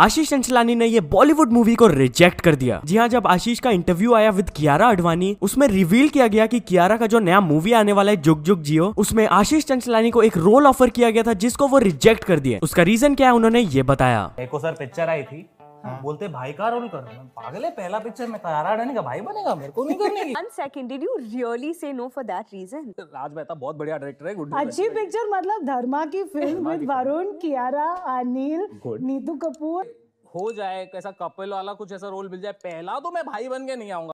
आशीष चंचलानी ने ये बॉलीवुड मूवी को रिजेक्ट कर दिया जी हाँ जब आशीष का इंटरव्यू आया विद कियारा अडवाणी उसमें रिवील किया गया कि कियारा का जो नया मूवी आने वाला है जुग जुग जियो उसमें आशीष चंचलानी को एक रोल ऑफर किया गया था जिसको वो रिजेक्ट कर दिया उसका रीजन क्या है उन्होंने ये बताया एक सर पिक्चर आई थी हाँ। बोलते भाई का रोल करो पागल है पहला पिक्चर में तारा अडानी का भाई बनेगा मेरे को नहीं करने की one second did you really say no for that reason Raj Mehta बहुत बढ़िया डायरेक्टर है गुड अच्छी पिक्चर मतलब धर्मा की फिल्म विद वरुण कियारा अनिल नीतू कपूर हो जाए कैसा कपल वाला कुछ ऐसा रोल मिल जाए पहला तो मैं भाई बन के नहीं आऊंगा